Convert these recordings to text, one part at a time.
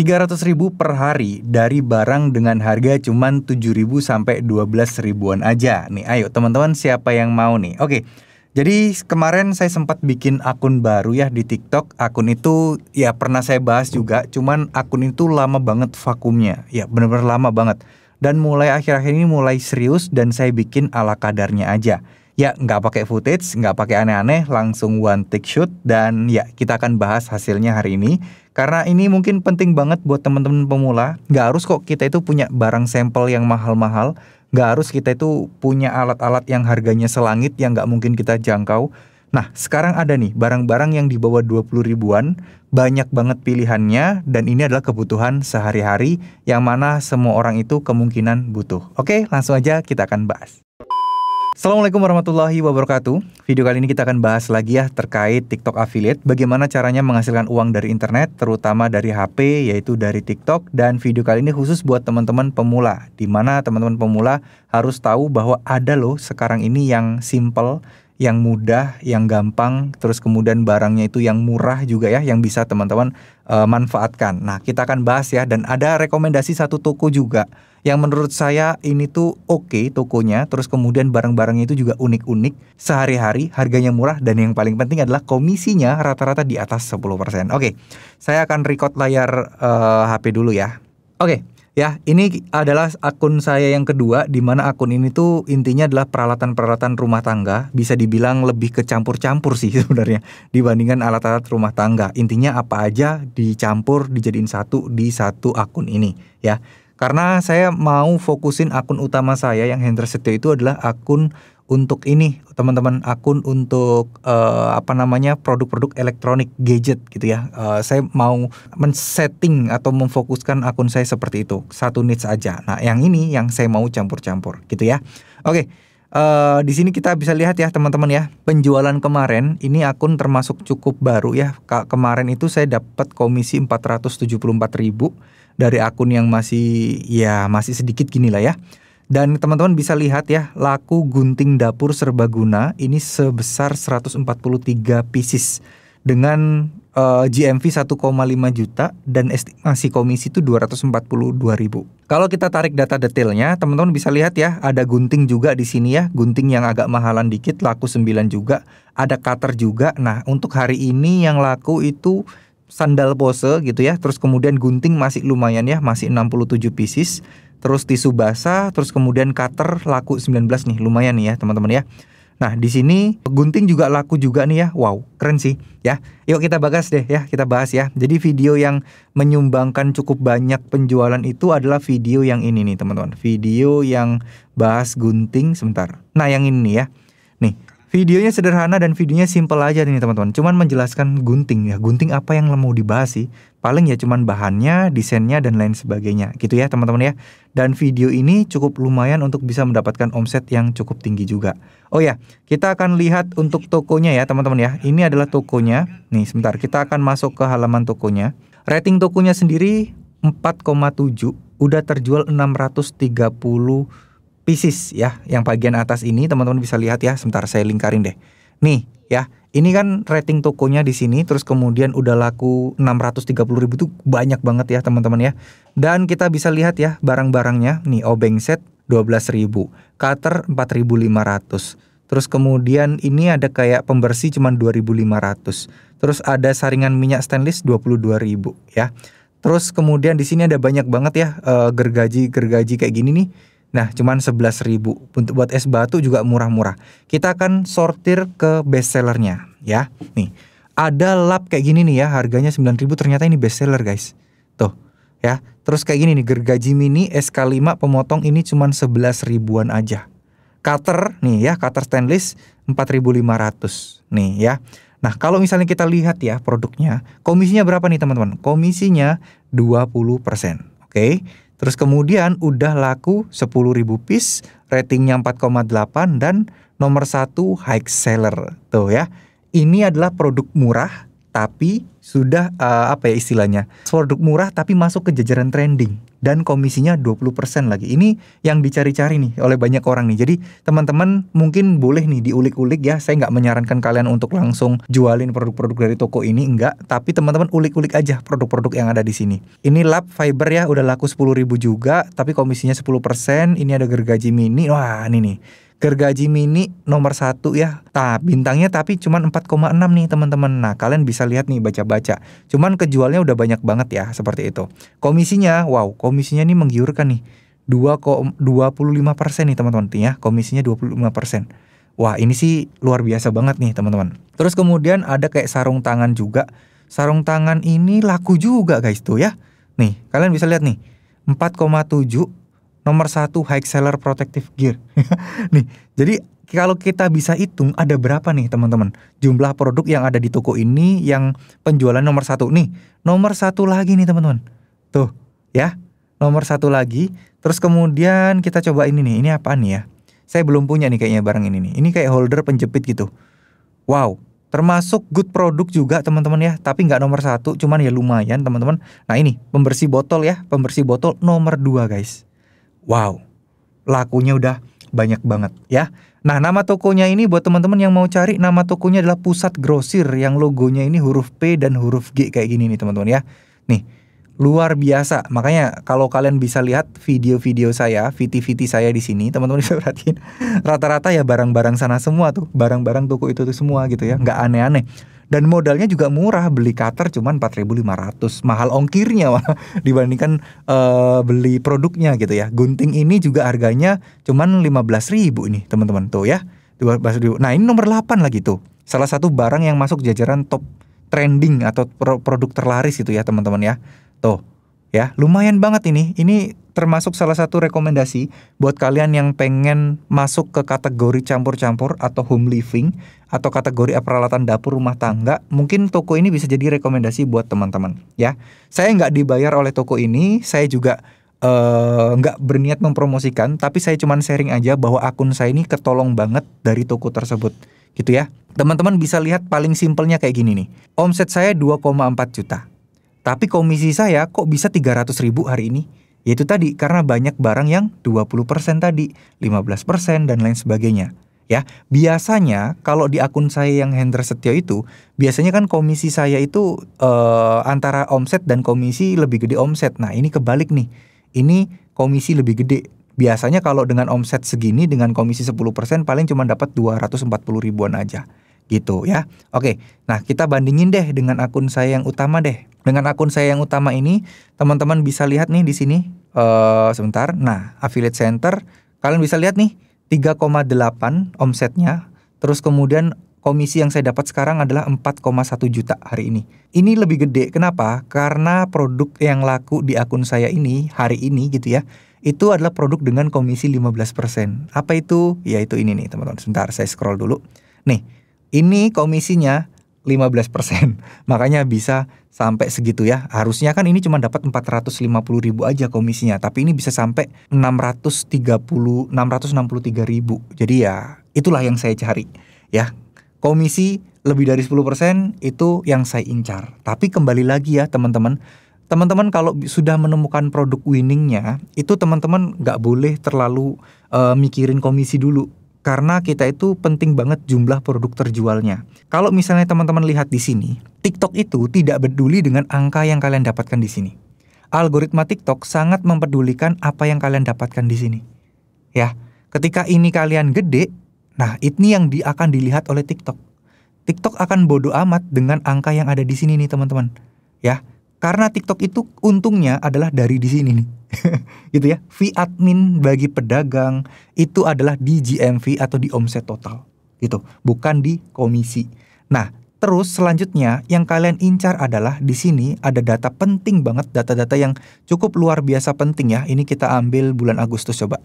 300 ribu per hari dari barang dengan harga cuma 7 ribu sampai 12 ribuan aja. Nih ayo teman-teman siapa yang mau nih. Oke. Jadi kemarin saya sempat bikin akun baru ya di TikTok. Akun itu ya pernah saya bahas juga, cuman akun itu lama banget vakumnya. Ya bener-bener lama banget. Dan mulai akhir-akhir ini mulai serius dan saya bikin ala kadarnya aja. Ya, nggak pakai footage, nggak pakai aneh-aneh, langsung one take shoot dan ya kita akan bahas hasilnya hari ini. Karena ini mungkin penting banget buat teman-teman pemula. Nggak harus kok kita itu punya barang sampel yang mahal-mahal. Nggak harus kita itu punya alat-alat yang harganya selangit yang nggak mungkin kita jangkau. Nah, sekarang ada nih barang-barang yang dibawa dua puluh ribuan, banyak banget pilihannya dan ini adalah kebutuhan sehari-hari yang mana semua orang itu kemungkinan butuh. Oke, langsung aja kita akan bahas. Assalamualaikum warahmatullahi wabarakatuh. Video kali ini kita akan bahas lagi ya terkait TikTok affiliate, bagaimana caranya menghasilkan uang dari internet terutama dari HP yaitu dari TikTok dan video kali ini khusus buat teman-teman pemula di mana teman-teman pemula harus tahu bahwa ada loh sekarang ini yang simple yang mudah, yang gampang, terus kemudian barangnya itu yang murah juga ya, yang bisa teman-teman uh, manfaatkan. Nah, kita akan bahas ya, dan ada rekomendasi satu toko juga yang menurut saya ini tuh oke okay, tokonya terus kemudian barang-barangnya itu juga unik-unik sehari-hari harganya murah dan yang paling penting adalah komisinya rata-rata di atas 10% oke okay, saya akan record layar uh, eh, HP dulu ya oke okay, ya ini adalah akun saya yang kedua di mana akun ini tuh intinya adalah peralatan-peralatan rumah tangga bisa dibilang lebih ke campur-campur sih sebenarnya dibandingkan alat-alat rumah tangga intinya apa aja dicampur dijadiin satu di satu akun ini ya karena saya mau fokusin akun utama saya yang Hendra Setio itu adalah akun untuk ini teman-teman akun untuk uh, apa namanya produk-produk elektronik gadget gitu ya uh, saya mau men-setting atau memfokuskan akun saya seperti itu satu niche aja nah yang ini yang saya mau campur-campur gitu ya oke okay. Uh, eh, di sini kita bisa lihat ya teman-teman ya penjualan kemarin ini akun termasuk cukup baru ya kemarin itu saya dapat komisi empat ratus tujuh puluh empat ribu dari akun yang masih ya masih sedikit gini lah ya. Dan teman-teman bisa lihat ya, laku gunting dapur serbaguna ini sebesar 143 pieces dengan uh, GMV 1,5 juta dan estimasi komisi itu 242 ribu. Kalau kita tarik data detailnya, teman-teman bisa lihat ya, ada gunting juga di sini ya, gunting yang agak mahalan dikit laku 9 juga, ada cutter juga. Nah, untuk hari ini yang laku itu sandal pose gitu ya. Terus kemudian gunting masih lumayan ya, masih 67 pieces. Terus tisu basah, terus kemudian cutter laku 19 nih, lumayan nih ya teman-teman ya. Nah, di sini gunting juga laku juga nih ya. Wow, keren sih ya. Yuk kita bahas deh ya, kita bahas ya. Jadi video yang menyumbangkan cukup banyak penjualan itu adalah video yang ini nih, teman-teman. Video yang bahas gunting sebentar. Nah, yang ini ya. Nih, Videonya sederhana dan videonya simple aja nih teman-teman. Cuman menjelaskan gunting ya. Gunting apa yang mau dibahas sih? Paling ya cuman bahannya, desainnya dan lain sebagainya. Gitu ya teman-teman ya. Dan video ini cukup lumayan untuk bisa mendapatkan omset yang cukup tinggi juga. Oh ya, kita akan lihat untuk tokonya ya teman-teman ya. Ini adalah tokonya. Nih sebentar, kita akan masuk ke halaman tokonya. Rating tokonya sendiri 4,7, udah terjual 630 pieces ya, yang bagian atas ini teman-teman bisa lihat ya, sebentar saya lingkarin deh. Nih ya, ini kan rating tokonya di sini terus kemudian udah laku 630 ribu tuh banyak banget ya teman-teman ya. Dan kita bisa lihat ya barang-barangnya, nih obeng set 12.000, cutter 4.500. Terus kemudian ini ada kayak pembersih cuman 2.500. Terus ada saringan minyak stainless 22.000 ya. Terus kemudian di sini ada banyak banget ya eh, gergaji -gergaji kayak gini nih Nah, cuman sebelas ribu. Untuk buat es batu juga murah-murah. Kita akan sortir ke best sellernya ya. Nih, ada lap kayak gini nih ya, harganya sembilan ribu ternyata ini best seller, guys. Tuh, ya. Terus kayak gini nih, gergaji mini SK5 pemotong ini cuman 11 ribuan aja. Cutter nih ya, cutter stainless 4500 nih ya. Nah, kalau misalnya kita lihat ya produknya, komisinya berapa nih teman-teman? Komisinya 20%. Oke. Okay? Terus kemudian udah laku 10.000 piece, ratingnya 4,8 dan nomor satu high seller. Tuh ya. Ini adalah produk murah tapi sudah uh, apa ya istilahnya produk murah tapi masuk ke jajaran trending dan komisinya 20% lagi. Ini yang dicari-cari nih oleh banyak orang nih. Jadi teman-teman mungkin boleh nih diulik-ulik ya. Saya nggak menyarankan kalian untuk langsung jualin produk-produk dari toko ini enggak, tapi teman-teman ulik-ulik aja produk-produk yang ada di sini. Ini lap fiber ya udah laku 10.000 juga tapi komisinya 10%. Ini ada gergaji mini. Wah, ini nih gergaji mini nomor satu ya. Nah, bintangnya tapi cuma 4,6 nih teman-teman. Nah, kalian bisa lihat nih baca-baca. Cuman kejualnya udah banyak banget ya seperti itu. Komisinya, wow, komisinya nih menggiurkan nih. 2,25% nih teman-teman. Ya, komisinya 25%. Wah, ini sih luar biasa banget nih teman-teman. Terus kemudian ada kayak sarung tangan juga. Sarung tangan ini laku juga guys tuh ya. Nih, kalian bisa lihat nih. tujuh nomor satu high seller protective gear. nih, jadi kalau kita bisa hitung ada berapa nih teman-teman jumlah produk yang ada di toko ini yang penjualan nomor satu nih nomor satu lagi nih teman-teman tuh ya nomor satu lagi terus kemudian kita coba ini nih ini apa nih ya saya belum punya nih kayaknya barang ini nih ini kayak holder penjepit gitu wow termasuk good produk juga teman-teman ya tapi nggak nomor satu cuman ya lumayan teman-teman nah ini pembersih botol ya pembersih botol nomor dua guys Wow, lakunya udah banyak banget ya. Nah, nama tokonya ini buat teman-teman yang mau cari nama tokonya adalah Pusat Grosir yang logonya ini huruf P dan huruf G kayak gini nih teman-teman ya. Nih, luar biasa. Makanya kalau kalian bisa lihat video-video saya, viti-viti saya di sini, teman-teman bisa perhatiin. Rata-rata ya barang-barang sana semua tuh, barang-barang toko itu tuh semua gitu ya, nggak aneh-aneh dan modalnya juga murah beli cutter cuman 4.500 mahal ongkirnya wah, dibandingkan uh, beli produknya gitu ya gunting ini juga harganya cuman 15.000 ini teman-teman tuh ya nah ini nomor 8 lagi tuh salah satu barang yang masuk jajaran top trending atau produk terlaris itu ya teman-teman ya tuh ya lumayan banget ini ini termasuk salah satu rekomendasi buat kalian yang pengen masuk ke kategori campur-campur atau home living atau kategori peralatan dapur rumah tangga mungkin toko ini bisa jadi rekomendasi buat teman-teman ya saya nggak dibayar oleh toko ini saya juga eh, nggak uh, berniat mempromosikan tapi saya cuman sharing aja bahwa akun saya ini ketolong banget dari toko tersebut gitu ya teman-teman bisa lihat paling simpelnya kayak gini nih omset saya 2,4 juta tapi komisi saya kok bisa 300 ribu hari ini? Yaitu tadi karena banyak barang yang 20% tadi, 15% dan lain sebagainya. Ya, biasanya kalau di akun saya yang Hendra Setio itu, biasanya kan komisi saya itu eh, antara omset dan komisi lebih gede omset. Nah, ini kebalik nih. Ini komisi lebih gede. Biasanya kalau dengan omset segini dengan komisi 10% paling cuma dapat 240 ribuan aja gitu ya. Oke, nah kita bandingin deh dengan akun saya yang utama deh. Dengan akun saya yang utama ini, teman-teman bisa lihat nih di sini uh, sebentar. Nah, affiliate center kalian bisa lihat nih 3,8 omsetnya. Terus kemudian komisi yang saya dapat sekarang adalah 4,1 juta hari ini. Ini lebih gede. Kenapa? Karena produk yang laku di akun saya ini hari ini gitu ya. Itu adalah produk dengan komisi 15%. Apa itu? Ya itu ini nih, teman-teman. Sebentar, saya scroll dulu. Nih, ini komisinya 15%. Makanya bisa sampai segitu ya. Harusnya kan ini cuma dapat 450 ribu aja komisinya. Tapi ini bisa sampai 630, 663 ribu. Jadi ya itulah yang saya cari. Ya komisi lebih dari 10% itu yang saya incar. Tapi kembali lagi ya teman-teman. Teman-teman kalau sudah menemukan produk winningnya, itu teman-teman nggak boleh terlalu uh, mikirin komisi dulu karena kita itu penting banget jumlah produk terjualnya. Kalau misalnya teman-teman lihat di sini, TikTok itu tidak peduli dengan angka yang kalian dapatkan di sini. Algoritma TikTok sangat mempedulikan apa yang kalian dapatkan di sini. Ya, ketika ini kalian gede, nah ini yang di, akan dilihat oleh TikTok. TikTok akan bodoh amat dengan angka yang ada di sini nih teman-teman. Ya, karena TikTok itu untungnya adalah dari di sini nih. gitu ya. Fee admin bagi pedagang itu adalah di GMV atau di omset total gitu, bukan di komisi. Nah, Terus selanjutnya yang kalian incar adalah di sini ada data penting banget, data-data yang cukup luar biasa penting ya. Ini kita ambil bulan Agustus coba.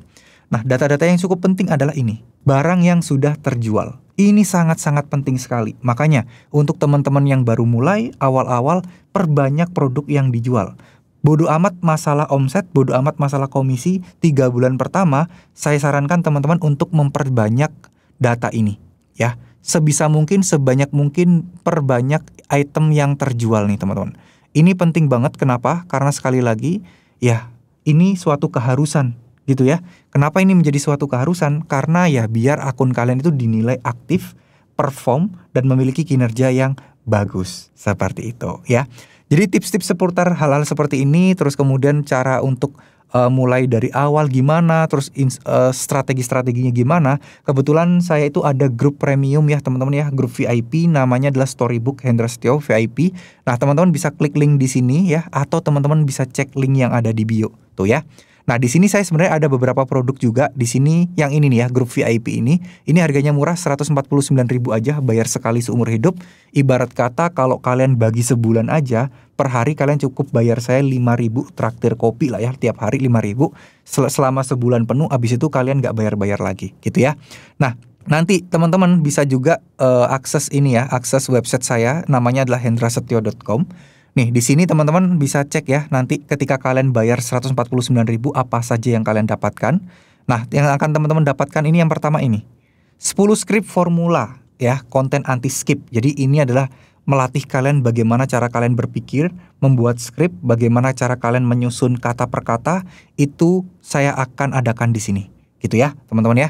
Nah, data-data yang cukup penting adalah ini. Barang yang sudah terjual. Ini sangat-sangat penting sekali. Makanya, untuk teman-teman yang baru mulai awal-awal perbanyak produk yang dijual. Bodoh amat masalah omset, bodoh amat masalah komisi, tiga bulan pertama saya sarankan teman-teman untuk memperbanyak data ini ya sebisa mungkin sebanyak mungkin perbanyak item yang terjual nih teman-teman. Ini penting banget kenapa? Karena sekali lagi ya ini suatu keharusan gitu ya. Kenapa ini menjadi suatu keharusan? Karena ya biar akun kalian itu dinilai aktif, perform dan memiliki kinerja yang bagus seperti itu ya. Jadi tips-tips seputar hal-hal seperti ini terus kemudian cara untuk uh, mulai dari awal gimana, terus uh, strategi-strateginya gimana. Kebetulan saya itu ada grup premium ya teman-teman ya, grup VIP namanya adalah Storybook Hendra Setio VIP. Nah teman-teman bisa klik link di sini ya, atau teman-teman bisa cek link yang ada di bio tuh ya. Nah, di sini saya sebenarnya ada beberapa produk juga di sini yang ini nih ya, grup VIP ini. Ini harganya murah 149.000 aja, bayar sekali seumur hidup. Ibarat kata kalau kalian bagi sebulan aja, per hari kalian cukup bayar saya 5.000 traktir kopi lah ya, tiap hari 5.000 Sel selama sebulan penuh habis itu kalian nggak bayar-bayar lagi gitu ya. Nah, Nanti teman-teman bisa juga uh, akses ini ya, akses website saya namanya adalah hendrasetyo.com Nih, di sini teman-teman bisa cek ya nanti ketika kalian bayar 149.000 apa saja yang kalian dapatkan. Nah, yang akan teman-teman dapatkan ini yang pertama ini. 10 skrip formula ya, konten anti skip. Jadi ini adalah melatih kalian bagaimana cara kalian berpikir, membuat skrip, bagaimana cara kalian menyusun kata per kata, itu saya akan adakan di sini. Gitu ya, teman-teman ya.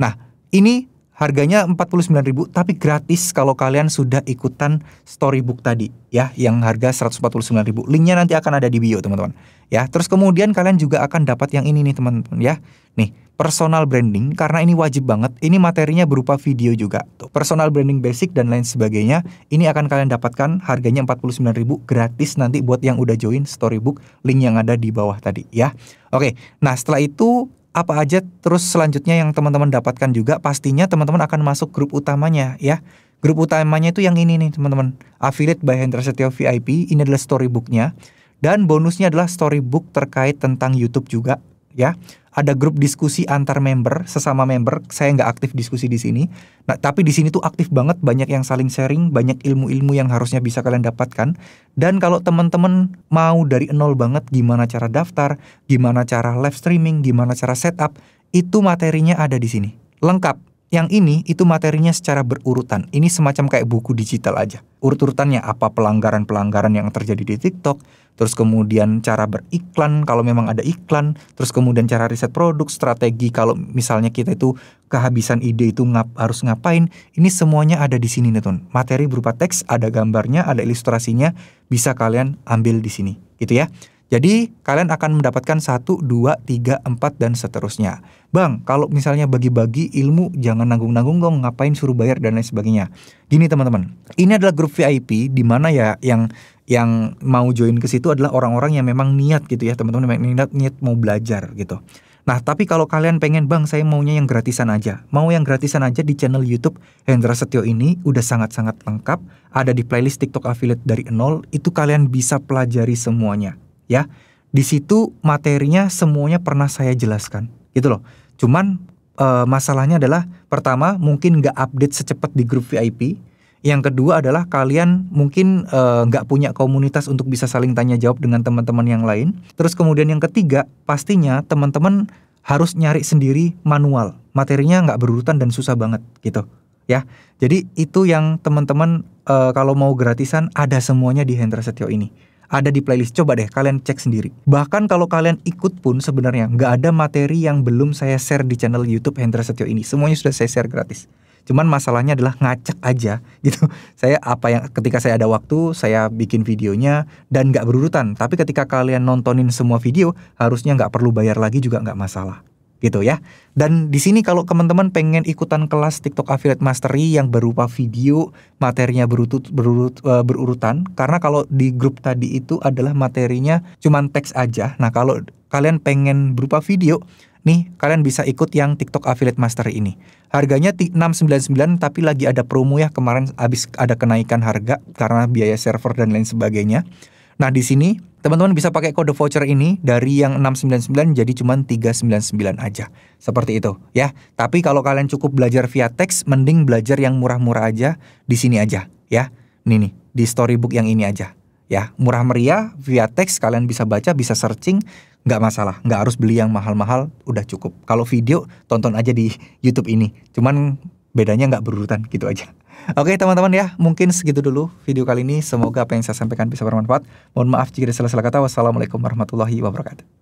Nah, ini Harganya 49.000 tapi gratis kalau kalian sudah ikutan storybook tadi ya yang harga 149.000. Linknya nanti akan ada di bio teman-teman. Ya, terus kemudian kalian juga akan dapat yang ini nih teman-teman ya. Nih, personal branding karena ini wajib banget. Ini materinya berupa video juga. Tuh, personal branding basic dan lain sebagainya. Ini akan kalian dapatkan harganya 49.000 gratis nanti buat yang udah join storybook link yang ada di bawah tadi ya. Oke, nah setelah itu apa aja terus selanjutnya yang teman-teman dapatkan juga pastinya teman-teman akan masuk grup utamanya ya. Grup utamanya itu yang ini nih teman-teman. Affiliate by Hendra Setio VIP, ini adalah storybooknya. Dan bonusnya adalah storybook terkait tentang YouTube juga ya ada grup diskusi antar member sesama member saya nggak aktif diskusi di sini nah tapi di sini tuh aktif banget banyak yang saling sharing banyak ilmu-ilmu yang harusnya bisa kalian dapatkan dan kalau teman-teman mau dari nol banget gimana cara daftar gimana cara live streaming gimana cara setup itu materinya ada di sini lengkap yang ini itu materinya secara berurutan. Ini semacam kayak buku digital aja. Urut-urutannya apa pelanggaran-pelanggaran yang terjadi di TikTok, terus kemudian cara beriklan kalau memang ada iklan, terus kemudian cara riset produk, strategi kalau misalnya kita itu kehabisan ide itu ngap, harus ngapain. Ini semuanya ada di sini nih Tun. Materi berupa teks, ada gambarnya, ada ilustrasinya, bisa kalian ambil di sini. Gitu ya. Jadi kalian akan mendapatkan 1, 2, 3, 4, dan seterusnya. Bang, kalau misalnya bagi-bagi ilmu jangan nanggung-nanggung dong ngapain suruh bayar dan lain sebagainya. Gini teman-teman, ini adalah grup VIP di mana ya yang yang mau join ke situ adalah orang-orang yang memang niat gitu ya teman-teman, niat niat mau belajar gitu. Nah, tapi kalau kalian pengen, Bang, saya maunya yang gratisan aja. Mau yang gratisan aja di channel YouTube Hendra Setio ini udah sangat-sangat lengkap. Ada di playlist TikTok affiliate dari nol, itu kalian bisa pelajari semuanya ya. Di situ materinya semuanya pernah saya jelaskan, gitu loh. Cuman e, masalahnya adalah pertama mungkin nggak update secepat di grup VIP. Yang kedua adalah kalian mungkin eh, nggak e, punya komunitas untuk bisa saling tanya jawab dengan teman-teman yang lain. Terus kemudian yang ketiga pastinya teman-teman harus nyari sendiri manual. Materinya nggak berurutan dan susah banget gitu ya. Jadi itu yang teman-teman e, kalau mau gratisan ada semuanya di Hendra Setio ini ada di playlist. Coba deh kalian cek sendiri. Bahkan kalau kalian ikut pun sebenarnya nggak ada materi yang belum saya share di channel YouTube Hendra Setio ini. Semuanya sudah saya share gratis. Cuman masalahnya adalah ngacak aja gitu. Saya apa yang ketika saya ada waktu saya bikin videonya dan nggak berurutan. Tapi ketika kalian nontonin semua video harusnya nggak perlu bayar lagi juga nggak masalah gitu ya. Dan di sini kalau teman-teman pengen ikutan kelas TikTok Affiliate Mastery yang berupa video, materinya berurut berurut, eh, berurutan karena kalau di grup tadi itu adalah materinya cuman teks aja. Nah, kalau kalian pengen berupa video, nih kalian bisa ikut yang TikTok Affiliate Mastery ini. Harganya 699 tapi lagi ada promo ya kemarin habis ada kenaikan harga karena biaya server dan lain sebagainya. Nah, di sini Teman-teman bisa pakai kode voucher ini dari yang 699 jadi cuma 399 aja. Seperti itu ya. Tapi kalau kalian cukup belajar via teks, mending belajar yang murah-murah aja di sini aja ya. Ini nih, di storybook yang ini aja ya. Murah meriah via teks kalian bisa baca, bisa searching, nggak masalah. Nggak harus beli yang mahal-mahal, udah cukup. Kalau video, tonton aja di YouTube ini. Cuman bedanya nggak berurutan gitu aja. Oke teman-teman ya, mungkin segitu dulu video kali ini. Semoga apa yang saya sampaikan bisa bermanfaat. Mohon maaf jika ada salah-salah kata. Wassalamualaikum warahmatullahi wabarakatuh.